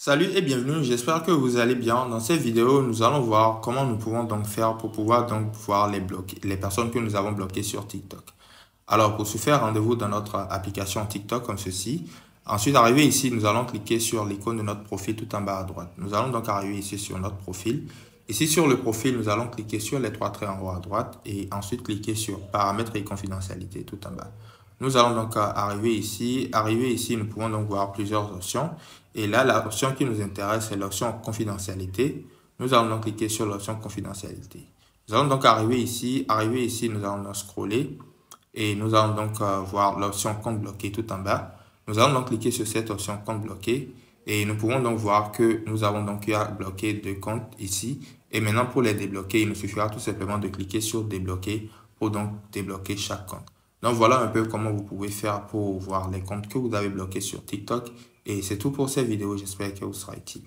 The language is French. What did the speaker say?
Salut et bienvenue, j'espère que vous allez bien. Dans cette vidéo, nous allons voir comment nous pouvons donc faire pour pouvoir donc voir les, bloquer, les personnes que nous avons bloquées sur TikTok. Alors pour ce faire, rendez-vous dans notre application TikTok comme ceci. Ensuite, arrivé ici, nous allons cliquer sur l'icône de notre profil tout en bas à droite. Nous allons donc arriver ici sur notre profil. Ici sur le profil, nous allons cliquer sur les trois traits en haut à droite et ensuite cliquer sur paramètres et confidentialité tout en bas. Nous allons donc euh, arriver ici. Arriver ici, nous pouvons donc voir plusieurs options. Et là, l'option qui nous intéresse, c'est l'option confidentialité. Nous allons donc cliquer sur l'option confidentialité. Nous allons donc arriver ici. Arriver ici, nous allons donc scroller. Et nous allons donc euh, voir l'option compte bloqué tout en bas. Nous allons donc cliquer sur cette option compte bloqué. Et nous pouvons donc voir que nous avons donc à bloquer deux comptes ici. Et maintenant, pour les débloquer, il nous suffira tout simplement de cliquer sur débloquer pour donc débloquer chaque compte. Donc voilà un peu comment vous pouvez faire pour voir les comptes que vous avez bloqués sur TikTok. Et c'est tout pour cette vidéo, j'espère qu'elle vous sera utile.